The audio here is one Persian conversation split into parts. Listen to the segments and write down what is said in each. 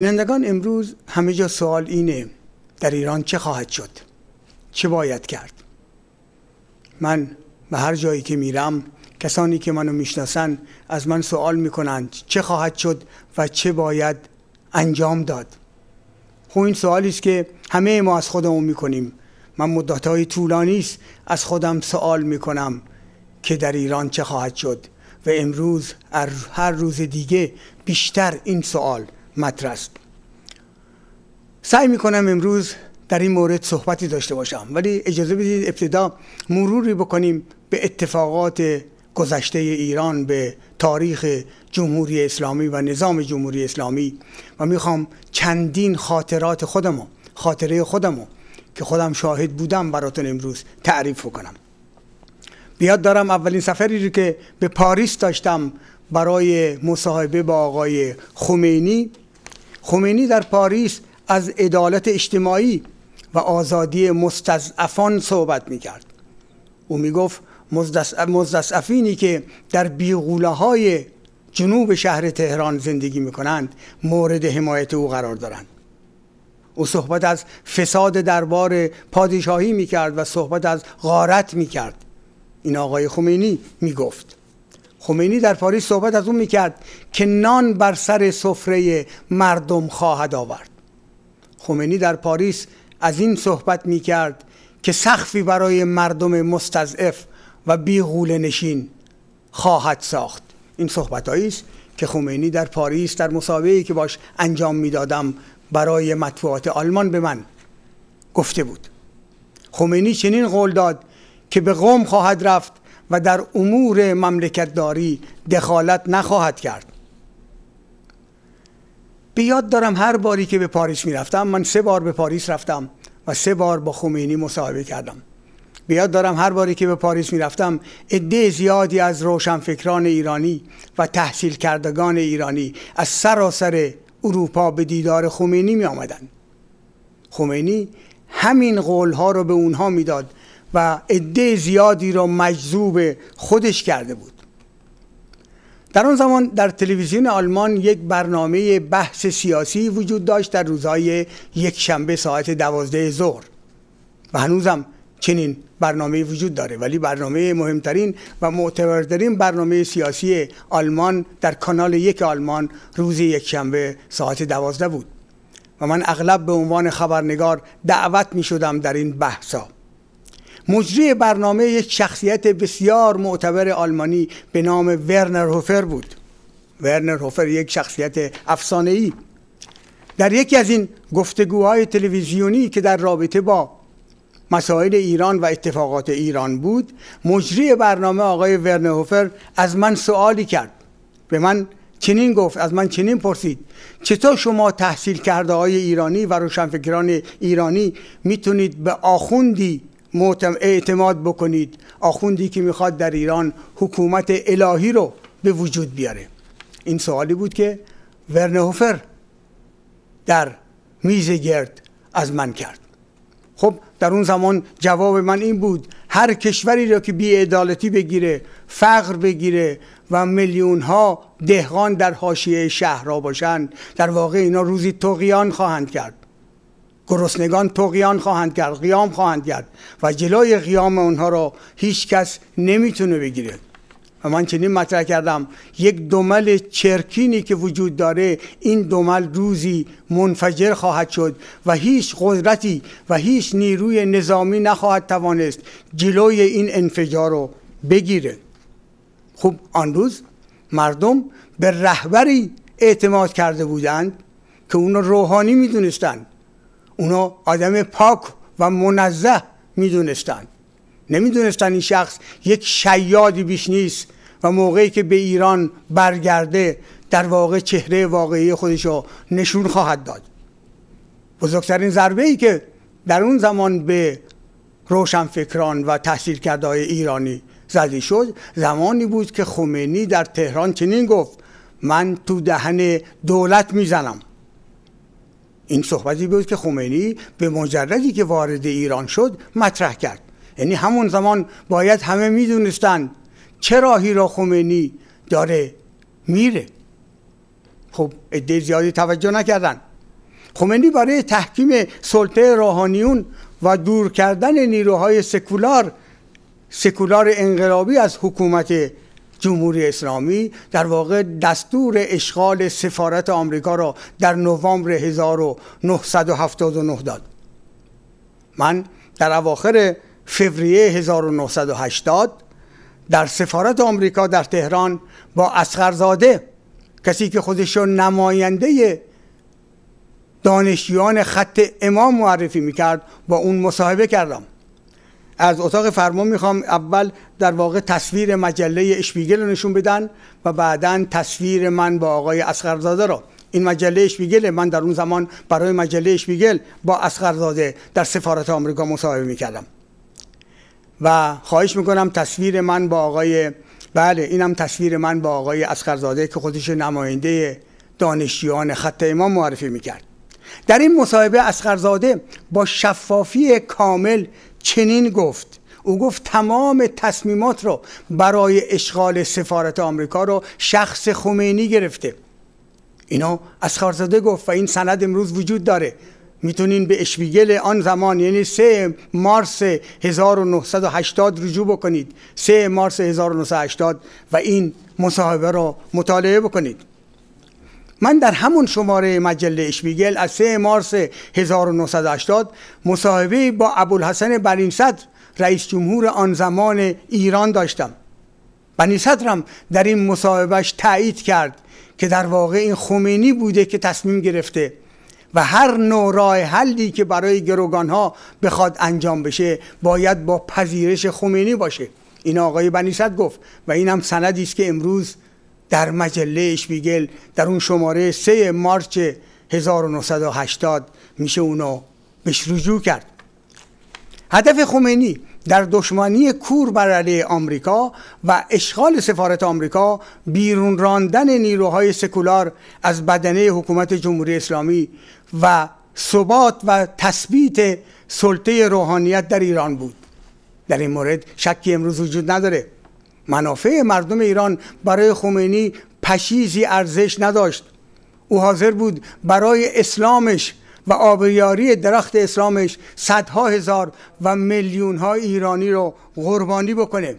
بینندگان امروز همه جا سوال اینه در ایران چه خواهد شد چه باید کرد من به هر جایی که میرم کسانی که منو میشناسن از من سوال میکنند چه خواهد شد و چه باید انجام داد خب این سوالی است که همه ما از خودمون میکنیم من های طولانی است از خودم سوال میکنم که در ایران چه خواهد شد و امروز هر روز دیگه بیشتر این سوال مطرح است سعی میکنم امروز در این مورد صحبتی داشته باشم ولی اجازه بدید ابتدا مروری بکنیم به اتفاقات گذشته ایران به تاریخ جمهوری اسلامی و نظام جمهوری اسلامی و میخوام چندین خاطرات خودمو خاطره خودمو که خودم شاهد بودم براتون امروز تعریف کنم بیاد دارم اولین سفری رو که به پاریس داشتم برای مصاحبه با آقای خمینی خمینی در پاریس از عدالت اجتماعی و آزادی مستضعفان صحبت می کرد او می گفت مستضعفینی که در بیغوله های جنوب شهر تهران زندگی می کنند مورد حمایت او قرار دارند او صحبت از فساد دربار پادشاهی می کرد و صحبت از غارت می کرد این آقای خمینی می گفت خمینی در پاریس صحبت از اون میکرد که نان بر سر سفره مردم خواهد آورد خمینی در پاریس از این صحبت میکرد که سخفی برای مردم مستضعف و بی نشین خواهد ساخت این صحبت است که خمینی در پاریس در مسابقه که باش انجام میدادم برای مطبوعات آلمان به من گفته بود خمینی چنین قول داد که به قوم خواهد رفت و در امور مملکتداری دخالت نخواهد کرد بیاد دارم هر باری که به پاریس می رفتم من سه بار به پاریس رفتم و سه بار با خمینی مصاحبه کردم بیاد دارم هر باری که به پاریس می رفتم عده زیادی از روشنفکران ایرانی و تحصیل کردگان ایرانی از سراسر اروپا به دیدار خمینی می آمدن. خمینی همین ها رو به اونها میداد و عده زیادی را مجذوب خودش کرده بود در آن زمان در تلویزیون آلمان یک برنامه بحث سیاسی وجود داشت در روزهای یک شنبه ساعت دوازده ظهر و هنوزم چنین برنامه وجود داره ولی برنامه مهمترین و معتبرترین برنامه سیاسی آلمان در کانال یک آلمان روز شنبه ساعت دوازده بود و من اغلب به عنوان خبرنگار دعوت می شدم در این بحثا مجری برنامه یک شخصیت بسیار معتبر آلمانی به نام ورنر هوفر بود ورنر هوفر یک شخصیت افسانه ای در یکی از این گفتگوهای تلویزیونی که در رابطه با مسائل ایران و اتفاقات ایران بود مجری برنامه آقای ورنر هوفر از من سوالی کرد به من چنین گفت از من چنین پرسید چطور شما تحصیل کرده های ایرانی و روشنفکران ایرانی میتونید به آخوندی اعتماد بکنید آخوندی که میخواد در ایران حکومت الهی رو به وجود بیاره این سوالی بود که ورنهوفر در میز گرد از من کرد خب در اون زمان جواب من این بود هر کشوری را که بیعدالتی بگیره فقر بگیره و میلیون ها دهقان در حاشیه شهرها باشند در واقع اینا روزی تقیان خواهند کرد گرسنگان توقیان خواهند کرد قیام خواهند کرد و جلوی قیام اونها رو هیچ کس نمیتونه بگیره و من چنین مطرح کردم یک دمل چرکینی که وجود داره این دمل روزی منفجر خواهد شد و هیچ قدرتی و هیچ نیروی نظامی نخواهد توانست جلوی این انفجار رو بگیره خب آن روز مردم به رهبری اعتماد کرده بودند که اون روحانی روحانی میدونستند اونو آدم پاک و منزه میدونستن نمیدونستن این شخص یک شیادی بیش نیست و موقعی که به ایران برگرده در واقع چهره واقعی خودش نشون خواهد داد بزرگترین ضربه ای که در اون زمان به روشنفکران و تحصیل کرده ایرانی زدی شد زمانی بود که خمینی در تهران چنین گفت من تو دهن دولت میزنم این صحبتی بود که خمینی به مجردی که وارد ایران شد مطرح کرد یعنی همون زمان باید همه میدونستند چه راهی را خمینی داره میره خب عده زیادی توجه نکردن خمینی برای تحکیم سلطه روحانیون و دور کردن نیروهای سکولار سکولار انقلابی از حکومت جمهوری اسلامی در واقع دستور اشغال سفارت آمریکا را در نوامبر 1979 داد من در اواخر فوریه 1980 در سفارت آمریکا در تهران با اسخرزاده کسی که خودش را نماینده دانشجویان خط امام معرفی میکرد با اون مصاحبه کردم از اتاق فرمان میخوام اول در واقع تصویر مجله اشپیگل رو نشون بدن و بعدا تصویر من با آقای اسقرزاده رو این مجله اشپیگل من در اون زمان برای مجله اشپیگل با اسقرزاده در سفارت آمریکا مصاحبه میکردم و خواهش میکنم تصویر من با آقای بله اینم تصویر من با آقای اسقرزاده که خودش نماینده دانشجویان خط امام معرفی میکرد در این مصاحبه اسخرزاده با شفافی کامل چنین گفت او گفت تمام تصمیمات رو برای اشغال سفارت آمریکا رو شخص خمینی گرفته اینو اسخارزاده گفت و این سند امروز وجود داره میتونین به اشویگل آن زمان یعنی 3 مارس 1980 رجوع بکنید 3 مارس 1980 و این مصاحبه را مطالعه بکنید من در همون شماره مجله اشبیگل از 3 مارس 1980 مصاحبه با ابوالحسن بنیصدر رئیس جمهور آن زمان ایران داشتم بنی صدرم در این مصاحبهش تایید کرد که در واقع این خمینی بوده که تصمیم گرفته و هر نوع راه حلی که برای گروگانها بخواد انجام بشه باید با پذیرش خمینی باشه این آقای صدر گفت و این هم سندی است که امروز در مجله اشپیگل در اون شماره 3 مارچ 1980 میشه اونو بهش رجوع کرد هدف خمینی در دشمنی کور بر علیه آمریکا و اشغال سفارت آمریکا بیرون راندن نیروهای سکولار از بدنه حکومت جمهوری اسلامی و ثبات و تثبیت سلطه روحانیت در ایران بود در این مورد شکی امروز وجود نداره منافع مردم ایران برای خمینی پشیزی ارزش نداشت او حاضر بود برای اسلامش و آبیاری درخت اسلامش صدها هزار و میلیون های ایرانی رو قربانی بکنه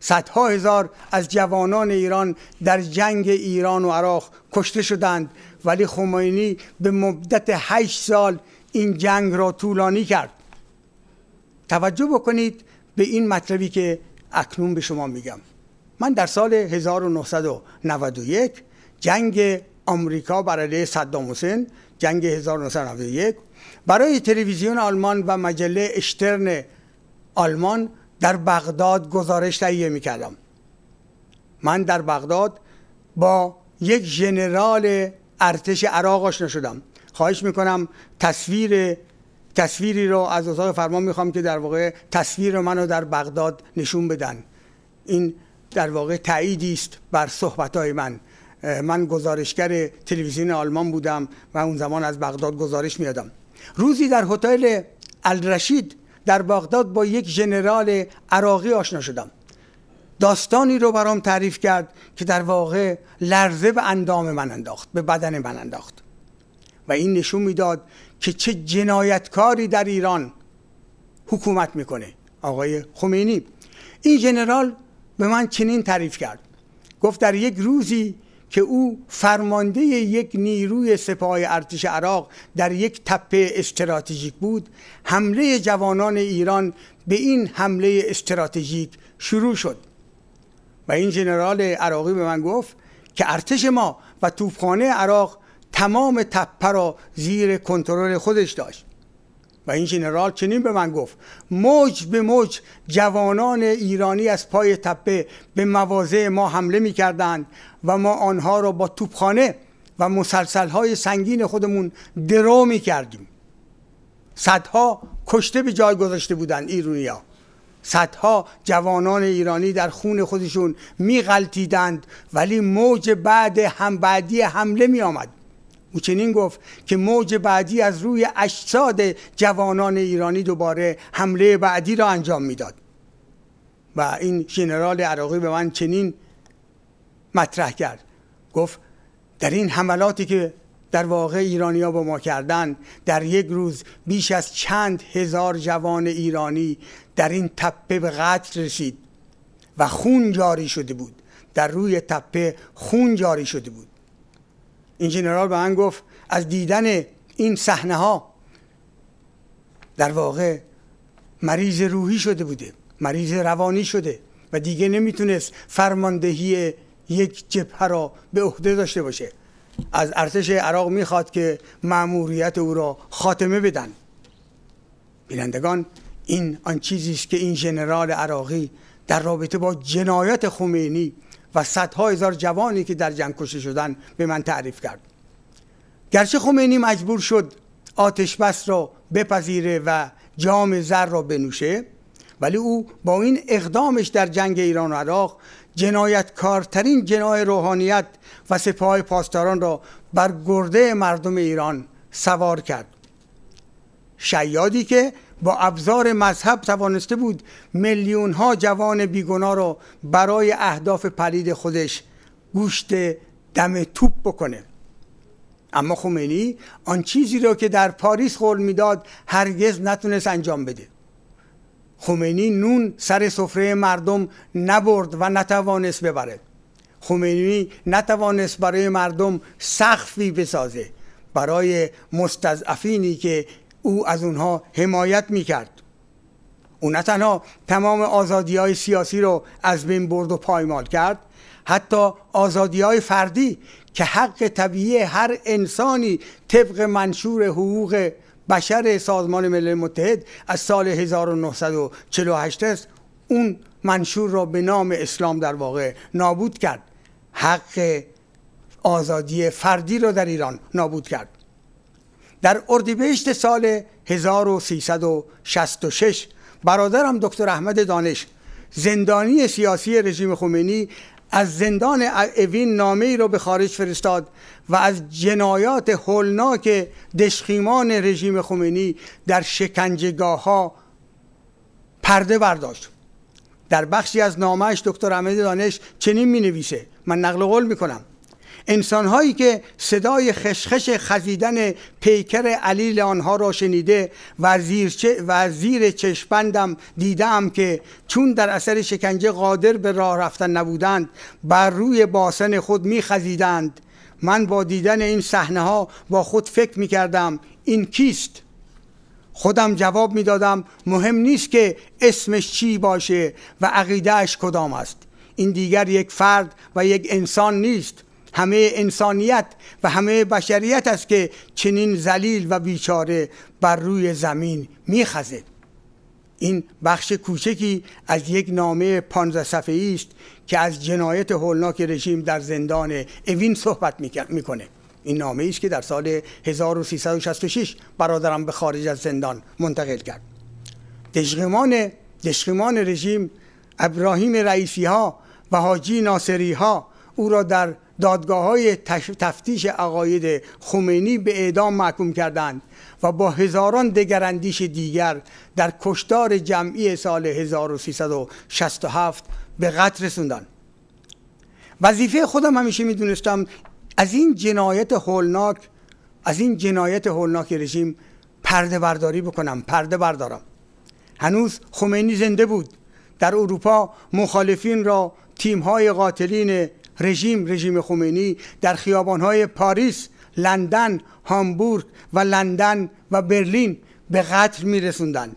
صدها هزار از جوانان ایران در جنگ ایران و عراق کشته شدند ولی خمینی به مدت هشت سال این جنگ را طولانی کرد توجه بکنید به این مطلبی که اکنون به شما میگم من در سال 1991 جنگ آمریکا بر علیه صدام حسین جنگ 1991 برای تلویزیون آلمان و مجله اشترن آلمان در بغداد گزارش تهیه میکردم من در بغداد با یک ژنرال ارتش عراق آشنا شدم خواهش میکنم تصویر تصویری رو از اتاق فرمان میخوام که در واقع تصویر منو در بغداد نشون بدن این در واقع تاییدی است بر صحبت های من من گزارشگر تلویزیون آلمان بودم و اون زمان از بغداد گزارش میادم روزی در هتل الرشید در بغداد با یک ژنرال عراقی آشنا شدم داستانی رو برام تعریف کرد که در واقع لرزه به اندام من انداخت به بدن من انداخت و این نشون میداد که چه جنایتکاری در ایران حکومت میکنه آقای خمینی این جنرال به من چنین تعریف کرد گفت در یک روزی که او فرمانده یک نیروی سپاه ارتش عراق در یک تپه استراتژیک بود حمله جوانان ایران به این حمله استراتژیک شروع شد و این جنرال عراقی به من گفت که ارتش ما و توپخانه عراق تمام تپه را زیر کنترل خودش داشت و این جنرال چنین به من گفت موج به موج جوانان ایرانی از پای تپه به مواضع ما حمله می کردند و ما آنها را با توپخانه و مسلسلهای سنگین خودمون درو می کردیم صدها کشته به جای گذاشته بودند ایرانیا صدها جوانان ایرانی در خون خودشون میغلطیدند ولی موج بعد هم بعدی حمله می آمد او چنین گفت که موج بعدی از روی اجساد جوانان ایرانی دوباره حمله بعدی را انجام میداد و این ژنرال عراقی به من چنین مطرح کرد گفت در این حملاتی که در واقع ایرانیا با ما کردن در یک روز بیش از چند هزار جوان ایرانی در این تپه به قتل رسید و خون جاری شده بود در روی تپه خون جاری شده بود این جنرال به من گفت از دیدن این صحنه ها در واقع مریض روحی شده بوده مریض روانی شده و دیگه نمیتونست فرماندهی یک جبهه را به عهده داشته باشه از ارتش عراق میخواد که مأموریت او را خاتمه بدن بینندگان این آن چیزی است که این ژنرال عراقی در رابطه با جنایت خمینی و صدها هزار جوانی که در جنگ کشته شدن به من تعریف کرد گرچه خمینی مجبور شد آتش بس را بپذیره و جام زر را بنوشه ولی او با این اقدامش در جنگ ایران و عراق جنایتکارترین جنای روحانیت و سپاه پاسداران را بر گرده مردم ایران سوار کرد شیادی که با ابزار مذهب توانسته بود میلیون ها جوان بیگنا را برای اهداف پلید خودش گوشت دم توپ بکنه اما خمینی آن چیزی را که در پاریس قول میداد هرگز نتونست انجام بده خمینی نون سر سفره مردم نبرد و نتوانست ببرد خمینی نتوانست برای مردم سخفی بسازه برای مستضعفینی که او از اونها حمایت میکرد او نه تنها تمام آزادی های سیاسی رو از بین برد و پایمال کرد حتی آزادی های فردی که حق طبیعی هر انسانی طبق منشور حقوق بشر سازمان ملل متحد از سال 1948 است اون منشور را به نام اسلام در واقع نابود کرد حق آزادی فردی را در ایران نابود کرد در اردیبهشت سال 1366 برادرم دکتر احمد دانش زندانی سیاسی رژیم خمینی از زندان اوین نامه ای را به خارج فرستاد و از جنایات هولناک دشخیمان رژیم خمینی در شکنجگاه ها پرده برداشت در بخشی از نامش دکتر احمد دانش چنین می نویسه من نقل قول می کنم هایی که صدای خشخش خزیدن پیکر علیل آنها را شنیده و زیر, چ... و زیر چشپندم دیدم که چون در اثر شکنجه قادر به راه رفتن نبودند بر روی باسن خود می خزیدند من با دیدن این صحنه ها با خود فکر می کردم این کیست؟ خودم جواب می دادم مهم نیست که اسمش چی باشه و عقیدهش کدام است این دیگر یک فرد و یک انسان نیست همه انسانیت و همه بشریت است که چنین زلیل و بیچاره بر روی زمین میخزه این بخش کوچکی از یک نامه پانزه صفحه است که از جنایت هولناک رژیم در زندان اوین صحبت میکنه این نامه ای است که در سال 1366 برادرم به خارج از زندان منتقل کرد دشقیمان دشقیمان رژیم ابراهیم رئیسی ها و حاجی ناصری ها او را در دادگاه های تفتیش عقاید خمینی به اعدام محکوم کردند و با هزاران دگراندیش دیگر در کشتار جمعی سال 1367 به قتل رسوندند وظیفه خودم همیشه میدونستم از این جنایت هولناک از این جنایت هولناک رژیم پرده برداری بکنم پرده بردارم هنوز خمینی زنده بود در اروپا مخالفین را های قاتلین رژیم رژیم خمینی در خیابانهای پاریس لندن هامبورگ و لندن و برلین به قتل میرسوندند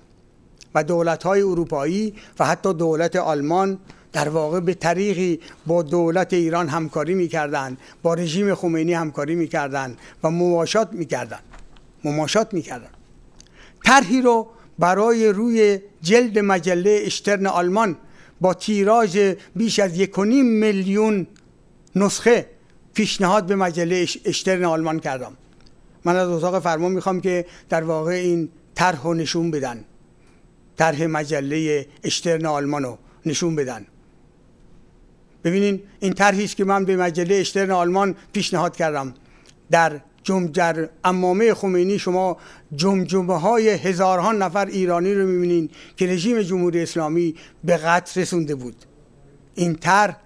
و های اروپایی و حتی دولت آلمان در واقع به طریقی با دولت ایران همکاری میکردند با رژیم خمینی همکاری میکردند و می میکردند مماشات میکردند طرحی رو برای روی جلد مجله اشترن آلمان با تیراژ بیش از یک میلیون نسخه پیشنهاد به مجله اشترن آلمان کردم من از اتاق فرمان میخوام که در واقع این طرح رو نشون بدن طرح مجله اشترن آلمان رو نشون بدن ببینین این طرحی است که من به مجله اشترن آلمان پیشنهاد کردم در جمجر امامه خمینی شما جمجمه های هزارها نفر ایرانی رو میبینین که رژیم جمهوری اسلامی به قتل رسونده بود این طرح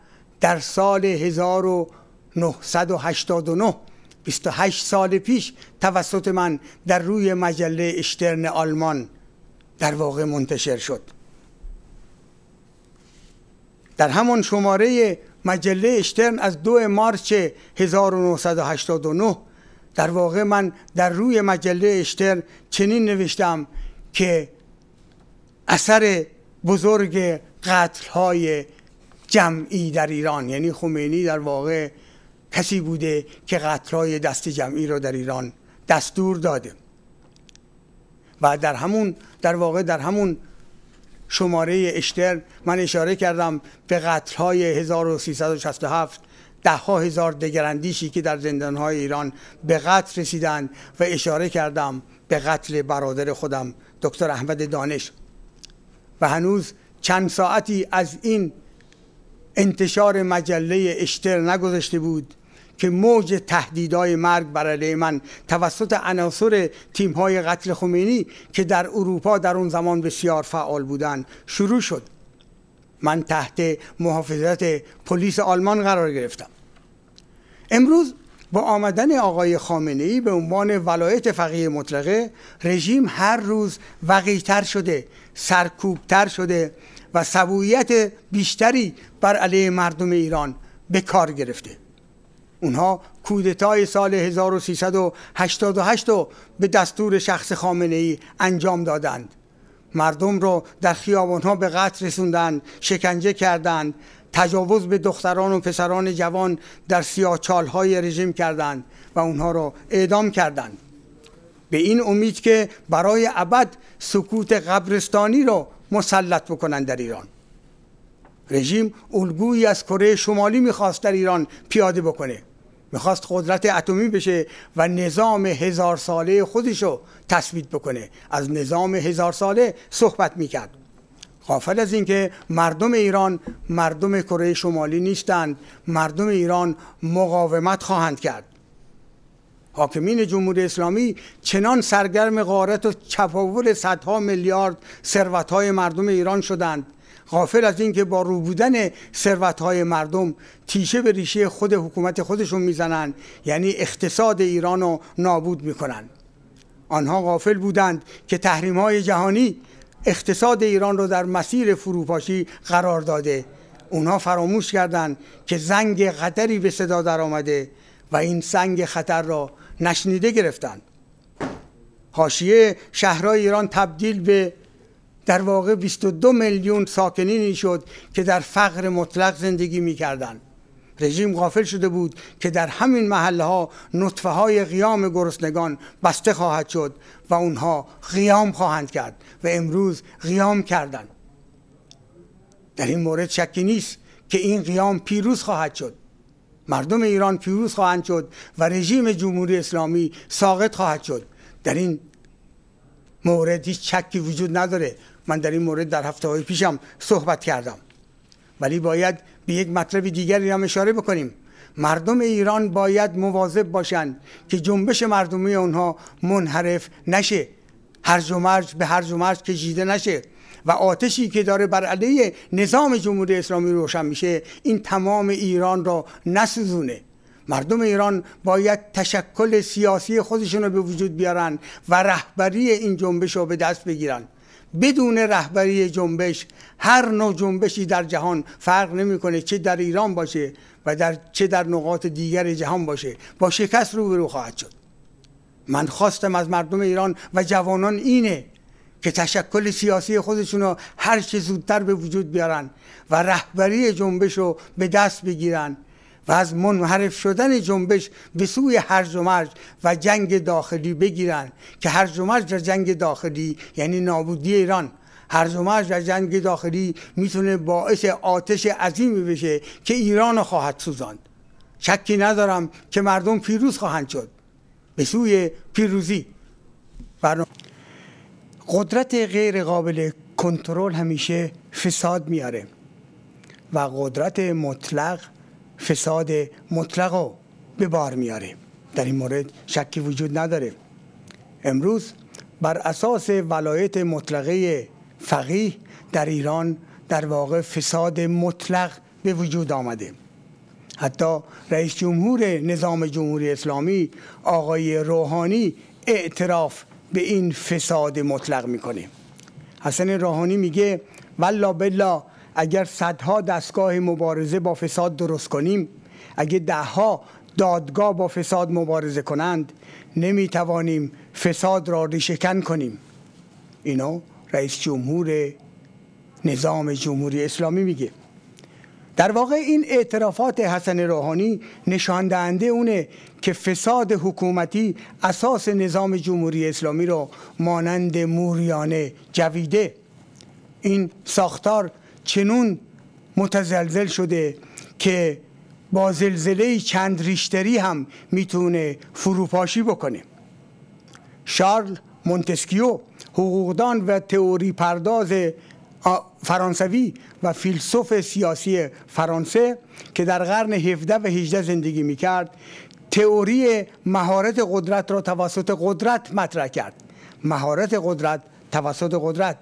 در سال 1989 28 سال پیش توسط من در روی مجله اشترن آلمان در واقع منتشر شد در همان شماره مجله اشترن از 2 مارچ 1989 در واقع من در روی مجله اشترن چنین نوشتم که اثر بزرگ قتل های جمعی در ایران یعنی خمینی در واقع کسی بوده که قطرهای دست جمعی را در ایران دستور داده و در همون در واقع در همون شماره اشتر من اشاره کردم به قتلهای 1367 ده ها هزار دگرندیشی که در زندانهای ایران به قتل رسیدند و اشاره کردم به قتل برادر خودم دکتر احمد دانش و هنوز چند ساعتی از این انتشار مجله اشتر نگذاشته بود که موج تهدیدهای مرگ بر من توسط عناصر تیمهای قتل خمینی که در اروپا در اون زمان بسیار فعال بودند شروع شد من تحت محافظت پلیس آلمان قرار گرفتم امروز با آمدن آقای خامنه ای به عنوان ولایت فقیه مطلقه رژیم هر روز وقیتر شده سرکوبتر شده و سبویت بیشتری بر علیه مردم ایران به کار گرفته اونها کودتای سال 1388 رو به دستور شخص خامنه ای انجام دادند مردم رو در خیابانها به قتل رسوندند شکنجه کردند تجاوز به دختران و پسران جوان در های رژیم کردند و اونها را اعدام کردند به این امید که برای ابد سکوت قبرستانی را مسلط بکنن در ایران رژیم الگویی از کره شمالی میخواست در ایران پیاده بکنه میخواست قدرت اتمی بشه و نظام هزار ساله خودشو تثبیت بکنه از نظام هزار ساله صحبت میکرد غافل از اینکه مردم ایران مردم کره شمالی نیستند مردم ایران مقاومت خواهند کرد حاکمین جمهوری اسلامی چنان سرگرم غارت و چپاول صدها میلیارد های مردم ایران شدند غافل از اینکه با رو بودن مردم تیشه به ریشه خود حکومت خودشون میزنند یعنی اقتصاد ایران نابود میکنند آنها غافل بودند که های جهانی اقتصاد ایران رو در مسیر فروپاشی قرار داده اونها فراموش کردند که زنگ خطری به صدا درآمده و این سنگ خطر را نشنیده گرفتند حاشیه شهرهای ایران تبدیل به در واقع 22 میلیون ساکنینی شد که در فقر مطلق زندگی میکردند رژیم غافل شده بود که در همین محله ها نطفه های قیام گرسنگان بسته خواهد شد و اونها قیام خواهند کرد و امروز قیام کردند در این مورد شکی نیست که این قیام پیروز خواهد شد مردم ایران پیروز خواهند شد و رژیم جمهوری اسلامی ساقط خواهد شد در این مورد هیچ چکی وجود نداره من در این مورد در هفته های پیشم صحبت کردم ولی باید به یک مطلب دیگری هم اشاره بکنیم مردم ایران باید مواظب باشند که جنبش مردمی اونها منحرف نشه هرج و مرج به هرج و مرج کشیده نشه و آتشی که داره بر علیه نظام جمهوری اسلامی روشن میشه این تمام ایران را نسوزونه مردم ایران باید تشکل سیاسی خودشون رو به وجود بیارن و رهبری این جنبش رو به دست بگیرن بدون رهبری جنبش هر نوع جنبشی در جهان فرق نمیکنه چه در ایران باشه و در چه در نقاط دیگر جهان باشه با شکست روبرو خواهد شد من خواستم از مردم ایران و جوانان اینه که تشکل سیاسی خودشون رو هر چه زودتر به وجود بیارن و رهبری جنبش رو به دست بگیرن و از منحرف شدن جنبش به سوی هرج و و جنگ داخلی بگیرن که هرج و مرج و جنگ داخلی یعنی نابودی ایران هرج و مرج و جنگ داخلی میتونه باعث آتش عظیمی بشه که ایران خواهد سوزاند شکی ندارم که مردم پیروز خواهند شد به سوی پیروزی برنامه قدرت غیر قابل کنترل همیشه فساد میاره و قدرت مطلق فساد مطلق رو به بار میاره در این مورد شکی وجود نداره امروز بر اساس ولایت مطلقه فقیه در ایران در واقع فساد مطلق به وجود آمده حتی رئیس جمهور نظام جمهوری اسلامی آقای روحانی اعتراف به این فساد مطلق میکنه حسن روحانی میگه والله بلا اگر صدها دستگاه مبارزه با فساد درست کنیم اگه دهها دادگاه با فساد مبارزه کنند نمیتوانیم فساد را ریشهکن کنیم اینو رئیس جمهور نظام جمهوری اسلامی میگه در واقع این اعترافات حسن روحانی نشان دهنده اونه که فساد حکومتی اساس نظام جمهوری اسلامی رو مانند موریانه جویده این ساختار چنون متزلزل شده که با زلزله چند ریشتری هم میتونه فروپاشی بکنه شارل مونتسکیو حقوقدان و تئوری پرداز فرانسوی و فیلسوف سیاسی فرانسه که در قرن 17 و 18 زندگی میکرد تئوری مهارت قدرت را توسط قدرت مطرح کرد مهارت قدرت توسط قدرت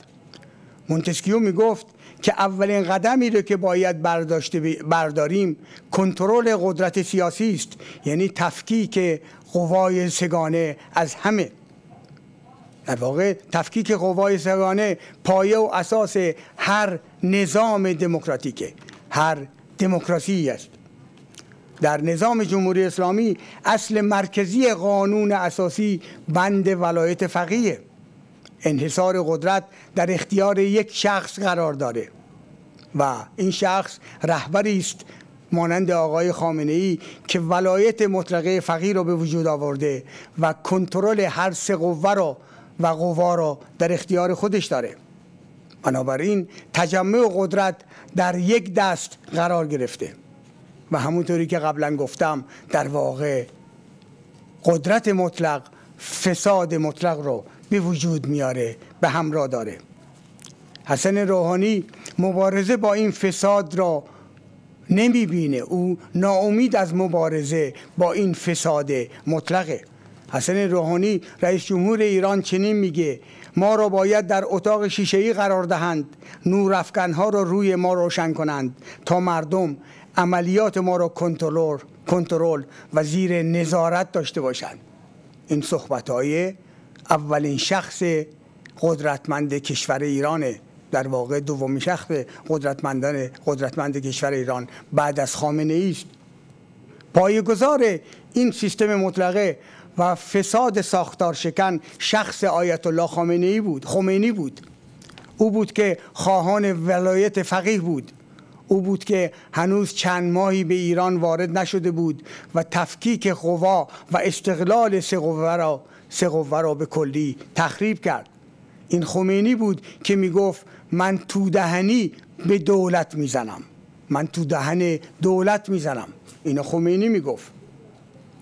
مونتسکیو میگفت که اولین قدمی رو که باید برداشته برداریم کنترل قدرت سیاسی است یعنی تفکیک قوای سگانه از همه در واقع تفکیک قوای سگانه پایه و اساس هر نظام دموکراتیکه هر دموکراسی است در نظام جمهوری اسلامی اصل مرکزی قانون اساسی بند ولایت فقیه انحصار قدرت در اختیار یک شخص قرار داره و این شخص رهبری است مانند آقای خامنه ای که ولایت مطلقه فقیه را به وجود آورده و کنترل هر سه قوه رو و قوا را در اختیار خودش داره بنابراین تجمع قدرت در یک دست قرار گرفته و همونطوری که قبلا گفتم در واقع قدرت مطلق فساد مطلق رو به وجود میاره به همراه داره حسن روحانی مبارزه با این فساد را نمیبینه او ناامید از مبارزه با این فساد مطلقه حسن روحانی رئیس جمهور ایران چنین میگه ما را باید در اتاق شیشه ای قرار دهند نور ها را روی ما روشن کنند تا مردم عملیات ما را کنترل کنترل و زیر نظارت داشته باشند این صحبت های اولین شخص قدرتمند کشور ایرانه در واقع دومین شخص قدرتمند کشور ایران بعد از خامنه ایست است این سیستم مطلقه و فساد ساختار شکن شخص آیت الله ای بود خمینی بود او بود که خواهان ولایت فقیه بود او بود که هنوز چند ماهی به ایران وارد نشده بود و تفکیک قوا و استقلال سه قوه را را به کلی تخریب کرد این خمینی بود که میگفت من تو دهنی به دولت میزنم من تو دهن دولت میزنم اینو خمینی گفت.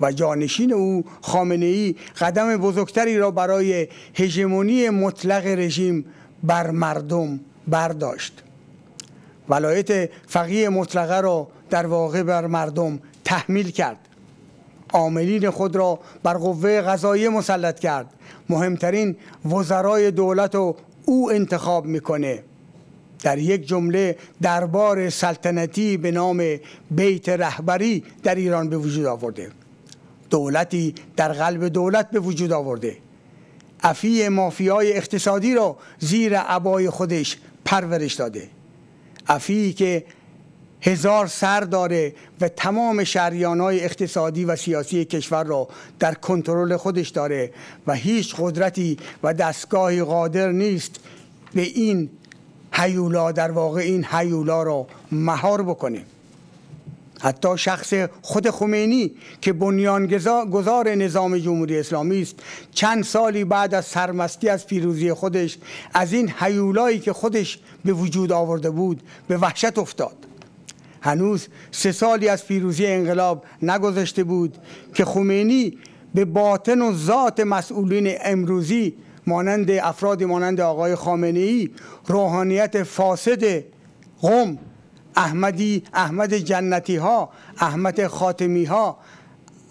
و جانشین او خامنه ای قدم بزرگتری را برای هژمونی مطلق رژیم بر مردم برداشت ولایت فقیه مطلقه را در واقع بر مردم تحمیل کرد عاملین خود را بر قوه قضاییه مسلط کرد مهمترین وزرای دولت و او انتخاب میکنه در یک جمله دربار سلطنتی به نام بیت رهبری در ایران به وجود آورده دولتی در قلب دولت به وجود آورده افی مافیای اقتصادی را زیر عبای خودش پرورش داده افی که هزار سر داره و تمام شریان های اقتصادی و سیاسی کشور را در کنترل خودش داره و هیچ قدرتی و دستگاهی قادر نیست به این هیولا در واقع این هیولا را مهار بکنه حتی شخص خود خمینی که بنیانگذار نظام جمهوری اسلامی است چند سالی بعد از سرمستی از پیروزی خودش از این حیولایی که خودش به وجود آورده بود به وحشت افتاد هنوز سه سالی از پیروزی انقلاب نگذشته بود که خمینی به باطن و ذات مسئولین امروزی مانند افرادی مانند آقای خامنه ای روحانیت فاسد قوم احمدی احمد جنتی ها احمد خاتمی ها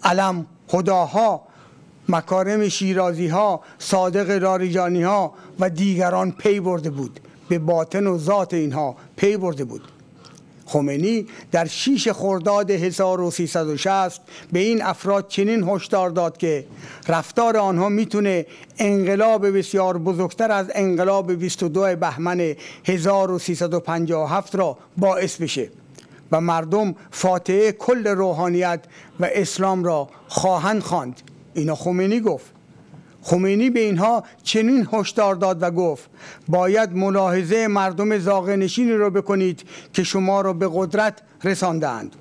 علم خداها مکارم شیرازی ها صادق راریجانی ها و دیگران پی برده بود به باطن و ذات اینها پی برده بود خمینی در 6 خرداد 1360 به این افراد چنین هشدار داد که رفتار آنها میتونه انقلاب بسیار بزرگتر از انقلاب 22 بهمن 1357 را باعث بشه و مردم فاتحه کل روحانیت و اسلام را خواهند خواند اینا خمینی گفت خمینی به اینها چنین هشدار داد و گفت باید ملاحظه مردم زاغنشینی را بکنید که شما را به قدرت رساندند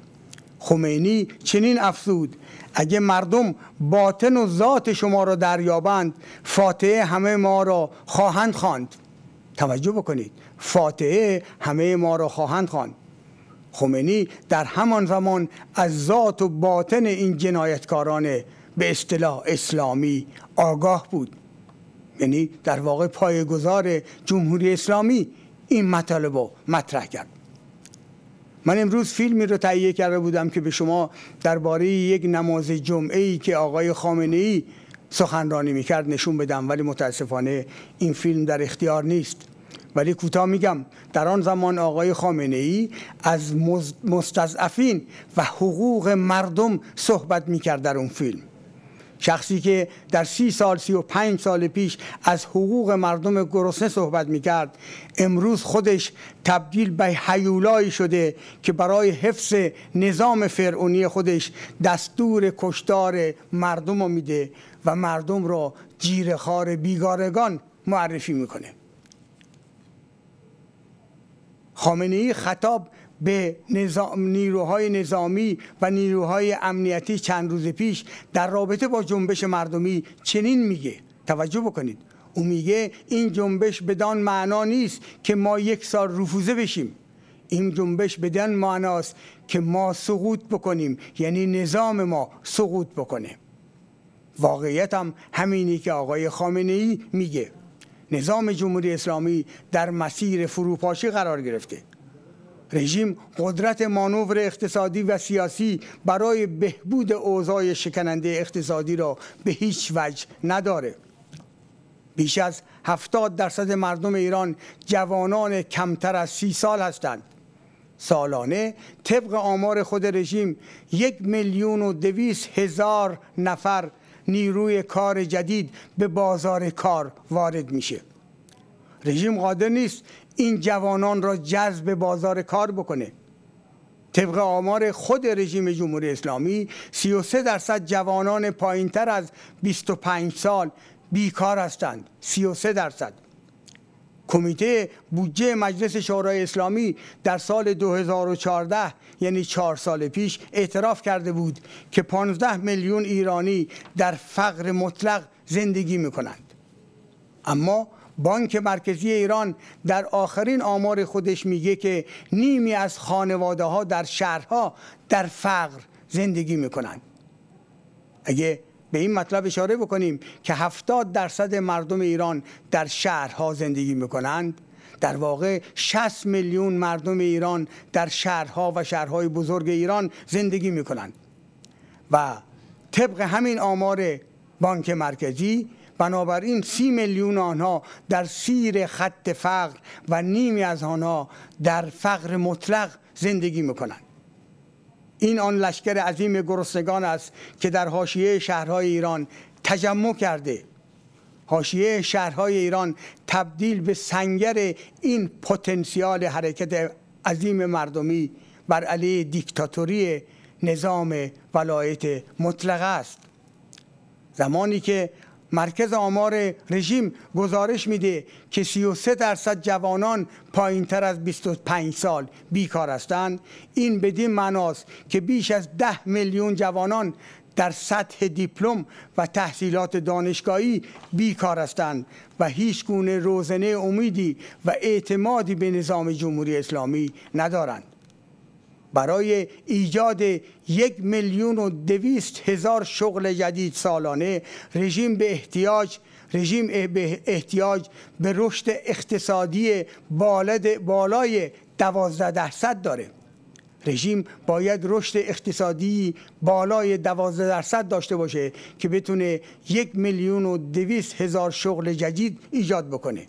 خمینی چنین افزود اگه مردم باطن و ذات شما را دریابند فاتحه همه ما را خواهند خواند توجه بکنید فاتحه همه ما را خواهند خواند خمینی در همان زمان از ذات و باطن این جنایتکاران به اصطلاح اسلامی آگاه بود یعنی در واقع پایگزار جمهوری اسلامی این مطالب رو مطرح کرد من امروز فیلمی رو تهیه کرده بودم که به شما درباره یک نماز جمعه ای که آقای خامنه ای سخنرانی میکرد نشون بدم ولی متاسفانه این فیلم در اختیار نیست ولی کوتاه میگم در آن زمان آقای خامنه ای از مستضعفین و حقوق مردم صحبت میکرد در اون فیلم شخصی که در سی سال سی و پنج سال پیش از حقوق مردم گرسنه صحبت میکرد امروز خودش تبدیل به حیولایی شده که برای حفظ نظام فرعونی خودش دستور کشتار مردم رو میده و مردم را جیرخار بیگارگان معرفی میکنه خامنه ای خطاب به نظام، نیروهای نظامی و نیروهای امنیتی چند روز پیش در رابطه با جنبش مردمی چنین میگه توجه بکنید او میگه این جنبش بدان معنا نیست که ما یک سال رفوزه بشیم این جنبش بدان معناست که ما سقوط بکنیم یعنی نظام ما سقوط بکنه واقعیت هم همینی که آقای خامنه ای میگه نظام جمهوری اسلامی در مسیر فروپاشی قرار گرفته رژیم قدرت مانور اقتصادی و سیاسی برای بهبود اوضاع شکننده اقتصادی را به هیچ وجه نداره بیش از 70 درصد مردم ایران جوانان کمتر از سی سال هستند سالانه طبق آمار خود رژیم یک میلیون و دویست هزار نفر نیروی کار جدید به بازار کار وارد میشه رژیم قادر نیست این جوانان را جذب بازار کار بکنه طبق آمار خود رژیم جمهوری اسلامی 33 درصد جوانان تر از 25 سال بیکار هستند 33 درصد کمیته بودجه مجلس شورای اسلامی در سال 2014 یعنی چهار سال پیش اعتراف کرده بود که 15 میلیون ایرانی در فقر مطلق زندگی می کنند. اما بانک مرکزی ایران در آخرین آمار خودش میگه که نیمی از خانواده ها در شهرها در فقر زندگی میکنند. اگه به این مطلب اشاره بکنیم که 70 درصد مردم ایران در شهرها زندگی میکنند در واقع 60 میلیون مردم ایران در شهرها و شهرهای بزرگ ایران زندگی میکنند و طبق همین آمار بانک مرکزی بنابراین سی میلیون آنها در سیر خط فقر و نیمی از آنها در فقر مطلق زندگی میکنند این آن لشکر عظیم گرسنگان است که در حاشیه شهرهای ایران تجمع کرده حاشیه شهرهای ایران تبدیل به سنگر این پتانسیال حرکت عظیم مردمی بر علیه دیکتاتوری نظام ولایت مطلقه است زمانی که مرکز آمار رژیم گزارش میده که 33 درصد جوانان پایین تر از 25 سال بیکار هستند این بدین معناست که بیش از 10 میلیون جوانان در سطح دیپلم و تحصیلات دانشگاهی بیکار هستند و هیچ گونه روزنه امیدی و اعتمادی به نظام جمهوری اسلامی ندارند برای ایجاد یک میلیون و دویست هزار شغل جدید سالانه رژیم به احتیاج رژیم به احتیاج به رشد اقتصادی بالد بالای دوازده درصد داره رژیم باید رشد اقتصادی بالای دوازده درصد داشته باشه که بتونه یک میلیون و دویست هزار شغل جدید ایجاد بکنه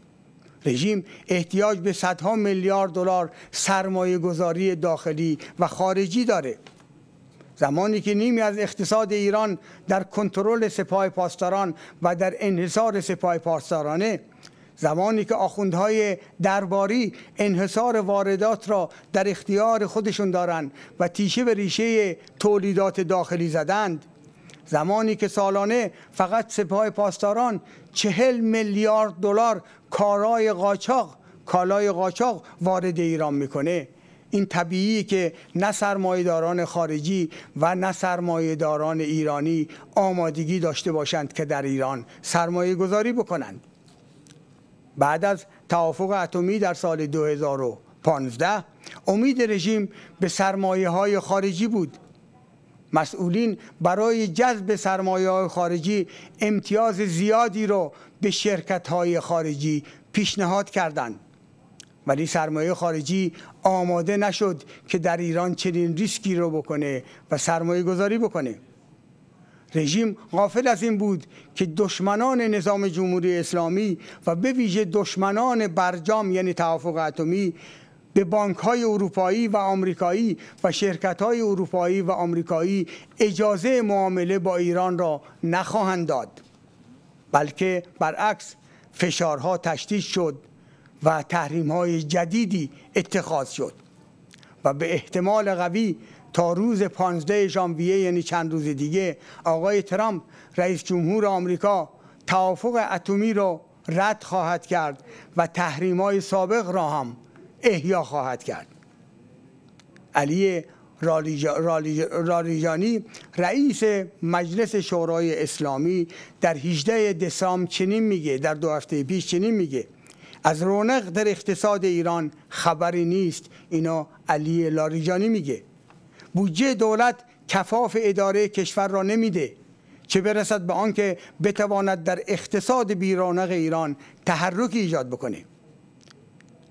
رژیم احتیاج به صدها میلیارد دلار سرمایه گذاری داخلی و خارجی داره زمانی که نیمی از اقتصاد ایران در کنترل سپاه پاسداران و در انحصار سپاه پاسدارانه زمانی که آخوندهای درباری انحصار واردات را در اختیار خودشون دارند و تیشه به ریشه تولیدات داخلی زدند زمانی که سالانه فقط سپاه پاسداران چهل میلیارد دلار کارای قاچاق کالای قاچاق وارد ایران میکنه این طبیعیه که نه سرمایهداران خارجی و نه سرمایهداران ایرانی آمادگی داشته باشند که در ایران سرمایه گذاری بکنند بعد از توافق اتمی در سال 2015 امید رژیم به سرمایه های خارجی بود مسئولین برای جذب سرمایه خارجی امتیاز زیادی را به شرکت های خارجی پیشنهاد کردند ولی سرمایه خارجی آماده نشد که در ایران چنین ریسکی رو بکنه و سرمایه گذاری بکنه رژیم غافل از این بود که دشمنان نظام جمهوری اسلامی و به ویژه دشمنان برجام یعنی توافق اتمی به بانک های اروپایی و آمریکایی و شرکت های اروپایی و آمریکایی اجازه معامله با ایران را نخواهند داد بلکه برعکس فشارها تشدید شد و تحریم های جدیدی اتخاذ شد و به احتمال قوی تا روز 15 ژانویه یعنی چند روز دیگه آقای ترامپ رئیس جمهور آمریکا توافق اتمی را رد خواهد کرد و تحریم های سابق را هم احیا خواهد کرد علی رالیجانی رئیس مجلس شورای اسلامی در 18 دسامبر چنین میگه در دو هفته پیش چنین میگه از رونق در اقتصاد ایران خبری نیست اینا علی لاریجانی میگه بودجه دولت کفاف اداره کشور را نمیده چه برسد به آنکه بتواند در اقتصاد بیرونق ایران تحرکی ایجاد بکنه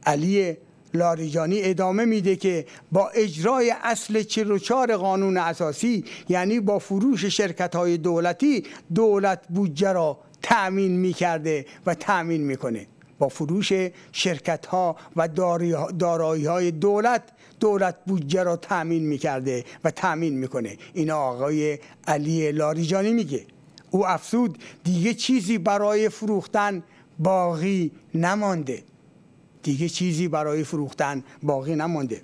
علی لاریجانی ادامه میده که با اجرای اصل 44 قانون اساسی یعنی با فروش شرکت های دولتی دولت بودجه را تأمین میکرده و تأمین میکنه با فروش شرکت ها و دارایی های دولت دولت بودجه را تأمین میکرده و تأمین میکنه این آقای علی لاریجانی میگه او افسود دیگه چیزی برای فروختن باقی نمانده دیگه چیزی برای فروختن باقی نمانده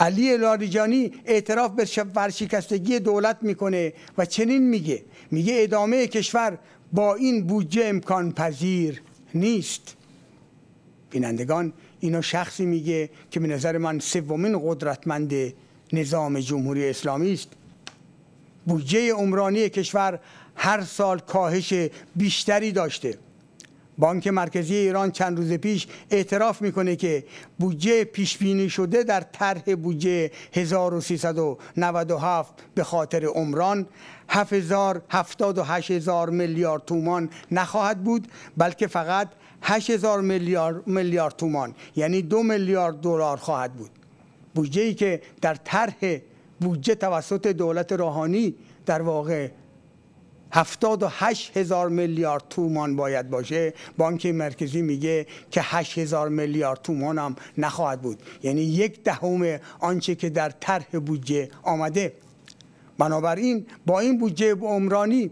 علی لاریجانی اعتراف به ورشکستگی دولت میکنه و چنین میگه میگه ادامه کشور با این بودجه امکان پذیر نیست بینندگان اینا شخصی میگه که به نظر من سومین قدرتمند نظام جمهوری اسلامی است بودجه عمرانی کشور هر سال کاهش بیشتری داشته بانک مرکزی ایران چند روز پیش اعتراف میکنه که بودجه پیش بینی شده در طرح بودجه 1397 به خاطر عمران 7000 هزار میلیارد تومان نخواهد بود بلکه فقط 8000 میلیارد میلیارد تومان یعنی 2 میلیارد دلار خواهد بود بودجه ای که در طرح بودجه توسط دولت روحانی در واقع 78 هزار میلیارد تومان باید باشه بانک مرکزی میگه که 8 هزار میلیارد تومان هم نخواهد بود یعنی یک دهم آنچه که در طرح بودجه آمده بنابراین با این بودجه عمرانی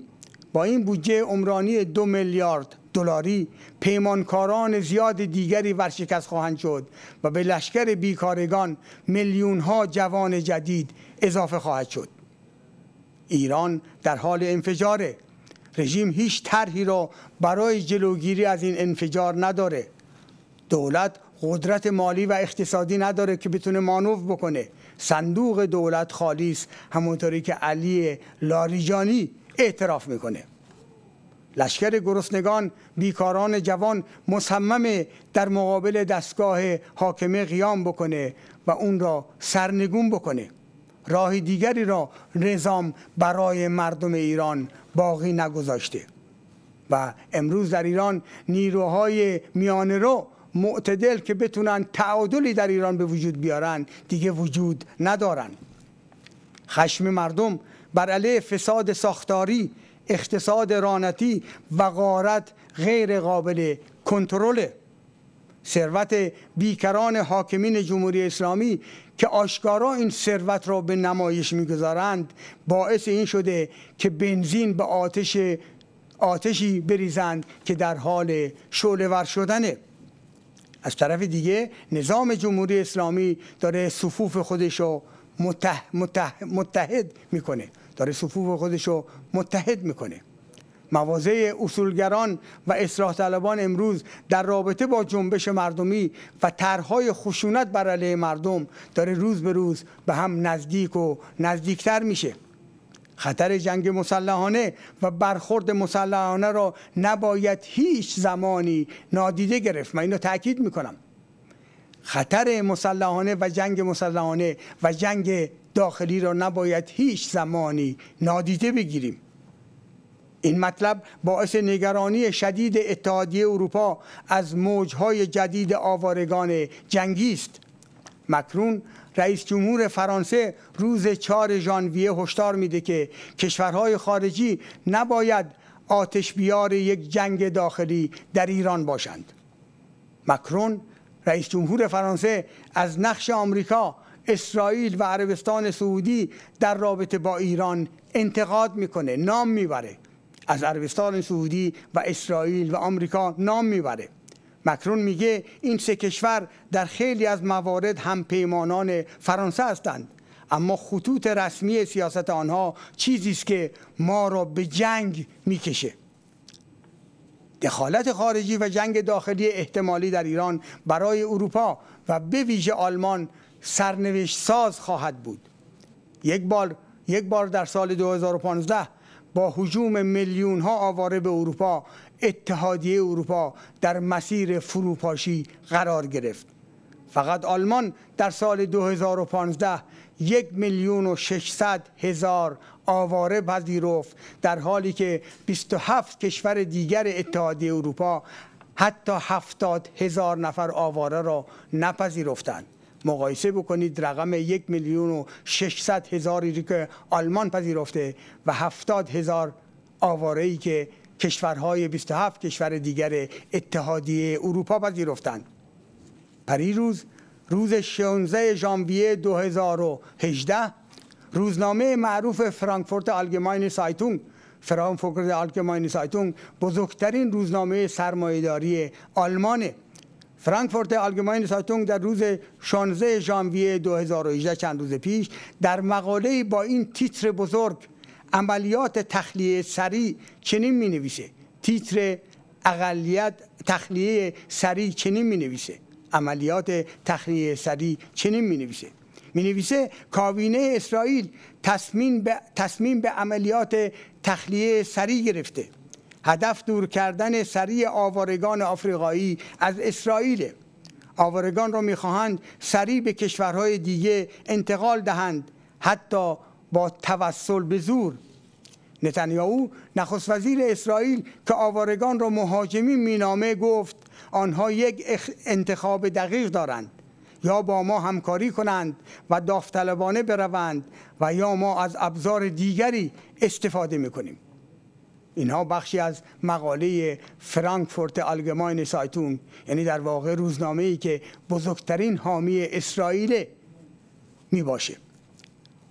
با این بودجه عمرانی دو میلیارد دلاری پیمانکاران زیاد دیگری ورشکست خواهند شد و به لشکر بیکارگان میلیون ها جوان جدید اضافه خواهد شد ایران در حال انفجاره رژیم هیچ طرحی را برای جلوگیری از این انفجار نداره دولت قدرت مالی و اقتصادی نداره که بتونه مانوف بکنه صندوق دولت خالی است همونطوری که علی لاریجانی اعتراف میکنه لشکر گرسنگان بیکاران جوان مصمم در مقابل دستگاه حاکمه قیام بکنه و اون را سرنگون بکنه راه دیگری را نظام برای مردم ایران باقی نگذاشته و امروز در ایران نیروهای میانه رو معتدل که بتونن تعادلی در ایران به وجود بیارن دیگه وجود ندارن خشم مردم بر علیه فساد ساختاری اقتصاد رانتی و غارت غیر قابل کنترله ثروت بیکران حاکمین جمهوری اسلامی که آشکارا این ثروت را به نمایش میگذارند باعث این شده که بنزین به آتش آتشی بریزند که در حال شعله ور شدنه از طرف دیگه نظام جمهوری اسلامی داره صفوف خودش رو متحد میکنه داره صفوف خودش رو متحد میکنه مواضع اصولگران و اصلاح طلبان امروز در رابطه با جنبش مردمی و طرحهای خشونت بر علیه مردم داره روز به روز به هم نزدیک و نزدیکتر میشه خطر جنگ مسلحانه و برخورد مسلحانه را نباید هیچ زمانی نادیده گرفت من اینو تاکید میکنم خطر مسلحانه و جنگ مسلحانه و جنگ داخلی را نباید هیچ زمانی نادیده بگیریم این مطلب باعث نگرانی شدید اتحادیه اروپا از موجهای جدید آوارگان جنگی است مکرون رئیس جمهور فرانسه روز 4 ژانویه هشدار میده که کشورهای خارجی نباید آتش بیار یک جنگ داخلی در ایران باشند مکرون رئیس جمهور فرانسه از نقش آمریکا اسرائیل و عربستان سعودی در رابطه با ایران انتقاد میکنه نام میبره از عربستان سعودی و اسرائیل و آمریکا نام میبره مکرون میگه این سه کشور در خیلی از موارد هم پیمانان فرانسه هستند اما خطوط رسمی سیاست آنها چیزی است که ما را به جنگ میکشه دخالت خارجی و جنگ داخلی احتمالی در ایران برای اروپا و به ویژه آلمان سرنوشت ساز خواهد بود یک بار یک بار در سال 2015 با حجوم میلیون ها آواره به اروپا اتحادیه اروپا در مسیر فروپاشی قرار گرفت فقط آلمان در سال 2015 یک میلیون و 600 هزار آواره پذیرفت در حالی که 27 کشور دیگر اتحادیه اروپا حتی 70 هزار نفر آواره را نپذیرفتند مقایسه بکنید رقم یک میلیون و ششصد هزاری که آلمان پذیرفته و هفتاد هزار آواره ای که کشورهای 27 کشور دیگر اتحادیه اروپا پذیرفتند پریروز روز روز 16 ژانویه 2018 روزنامه معروف فرانکفورت آلگماین سایتونگ فرانکفورت آلگماین سایتونگ بزرگترین روزنامه سرمایهداری آلمانه فرانکفورت آلگماین سایتونگ در روز 16 ژانویه 2018 چند روز پیش در مقاله با این تیتر بزرگ عملیات تخلیه سریع چنین می نویسه تیتر اقلیت تخلیه سریع چنین می نویسه عملیات تخلیه سریع چنین می نویسه می نویسه کابینه اسرائیل تصمیم به, تصمیم به عملیات تخلیه سریع گرفته هدف دور کردن سریع آوارگان آفریقایی از اسرائیل آوارگان را میخواهند سریع به کشورهای دیگه انتقال دهند حتی با توسل به زور نتانیاهو نخست وزیر اسرائیل که آوارگان را مهاجمی مینامه گفت آنها یک انتخاب دقیق دارند یا با ما همکاری کنند و داوطلبانه بروند و یا ما از ابزار دیگری استفاده میکنیم اینها بخشی از مقاله فرانکفورت آلگماین سایتون یعنی در واقع روزنامه ای که بزرگترین حامی اسرائیل می باشه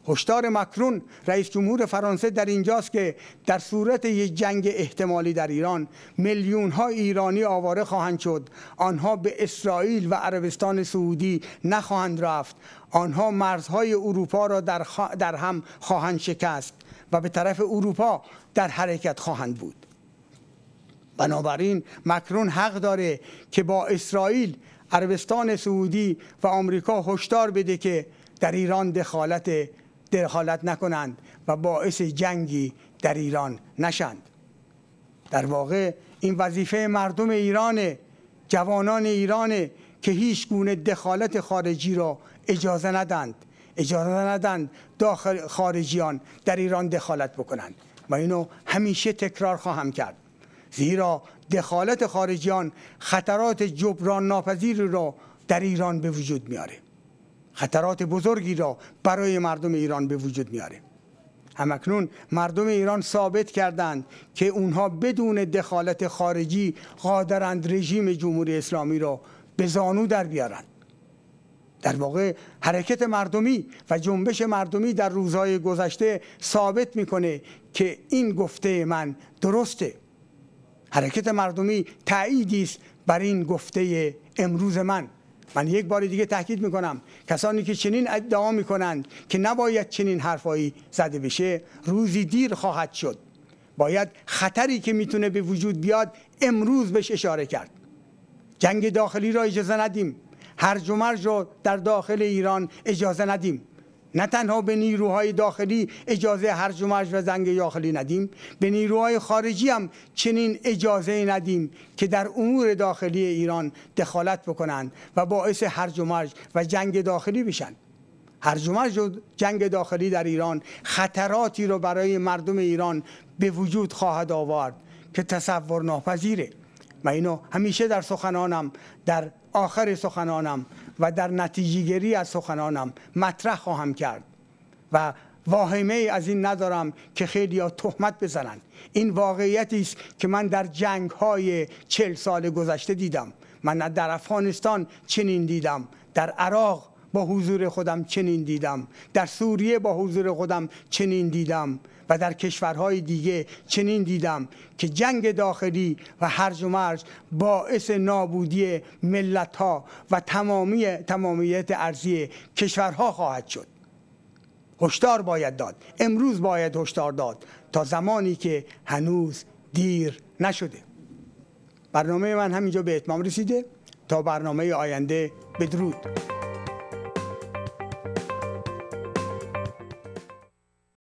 هشدار مکرون رئیس جمهور فرانسه در اینجاست که در صورت یک جنگ احتمالی در ایران میلیون ها ایرانی آواره خواهند شد آنها به اسرائیل و عربستان سعودی نخواهند رفت آنها مرزهای اروپا را در, در هم خواهند شکست و به طرف اروپا در حرکت خواهند بود بنابراین مکرون حق داره که با اسرائیل عربستان سعودی و آمریکا هشدار بده که در ایران دخالت دخالت نکنند و باعث جنگی در ایران نشند در واقع این وظیفه مردم ایران جوانان ایرانه که هیچ گونه دخالت خارجی را اجازه ندند اجازه ندن داخل خارجیان در ایران دخالت بکنند و اینو همیشه تکرار خواهم کرد زیرا دخالت خارجیان خطرات جبران ناپذیری را در ایران به وجود میاره خطرات بزرگی را برای مردم ایران به وجود میاره همکنون مردم ایران ثابت کردند که اونها بدون دخالت خارجی قادرند رژیم جمهوری اسلامی را به زانو در بیارند در واقع حرکت مردمی و جنبش مردمی در روزهای گذشته ثابت میکنه که این گفته من درسته حرکت مردمی تأییدی است بر این گفته امروز من من یک بار دیگه تاکید میکنم کسانی که چنین ادعا میکنند که نباید چنین حرفایی زده بشه روزی دیر خواهد شد باید خطری که میتونه به وجود بیاد امروز بهش اشاره کرد جنگ داخلی را اجازه ندیم هرج و مرج در داخل ایران اجازه ندیم نه تنها به نیروهای داخلی اجازه هرج و مرج و زنگ داخلی ندیم به نیروهای خارجی هم چنین اجازه ندیم که در امور داخلی ایران دخالت بکنند و باعث هرج و و جنگ داخلی بشن هرج و مرج و جنگ داخلی در ایران خطراتی را برای مردم ایران به وجود خواهد آورد که تصور ناپذیره و اینو همیشه در سخنانم در آخر سخنانم و در نتیجهگیری از سخنانم مطرح خواهم کرد و واهمه از این ندارم که خیلی ها تهمت بزنند. این واقعیتی است که من در جنگ های چل سال گذشته دیدم من در افغانستان چنین دیدم در عراق با حضور خودم چنین دیدم در سوریه با حضور خودم چنین دیدم و در کشورهای دیگه چنین دیدم که جنگ داخلی و هرج و مرج باعث نابودی ملت ها و تمامی تمامیت ارزی کشورها خواهد شد هشدار باید داد امروز باید هشدار داد تا زمانی که هنوز دیر نشده برنامه من همینجا به اتمام رسیده تا برنامه آینده بدرود